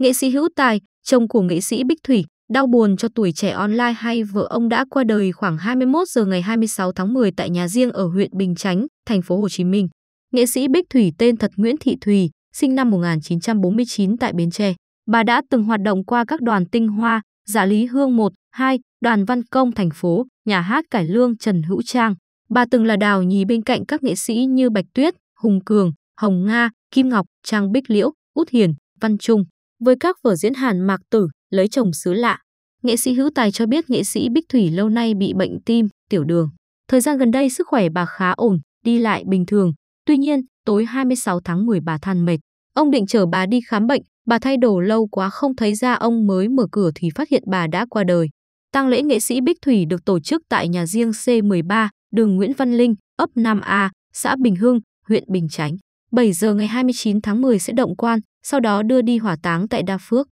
Nghệ sĩ hữu tài, chồng của nghệ sĩ Bích Thủy, đau buồn cho tuổi trẻ online hay vợ ông đã qua đời khoảng 21 giờ ngày 26 tháng 10 tại nhà riêng ở huyện Bình Chánh, thành phố Hồ Chí Minh. Nghệ sĩ Bích Thủy tên thật Nguyễn Thị thùy sinh năm 1949 tại Bến Tre. Bà đã từng hoạt động qua các đoàn Tinh Hoa, Dạ Lý Hương 1, 2, Đoàn Văn Công thành phố, nhà hát Cải Lương Trần Hữu Trang. Bà từng là đào nhì bên cạnh các nghệ sĩ như Bạch Tuyết, Hùng Cường, Hồng Nga, Kim Ngọc, Trang Bích Liễu, Út Hiền, Văn Trung với các vở diễn Hàn Mạc Tử, Lấy chồng xứ lạ. Nghệ sĩ Hữu Tài cho biết nghệ sĩ Bích Thủy lâu nay bị bệnh tim, tiểu đường. Thời gian gần đây sức khỏe bà khá ổn, đi lại bình thường. Tuy nhiên, tối 26 tháng 10 bà than mệt. Ông định chở bà đi khám bệnh, bà thay đồ lâu quá không thấy ra ông mới mở cửa thì phát hiện bà đã qua đời. Tang lễ nghệ sĩ Bích Thủy được tổ chức tại nhà riêng C13, đường Nguyễn Văn Linh, ấp Nam A, xã Bình Hưng, huyện Bình Chánh. 7 giờ ngày 29 tháng 10 sẽ động quan, sau đó đưa đi hỏa táng tại Đa Phước.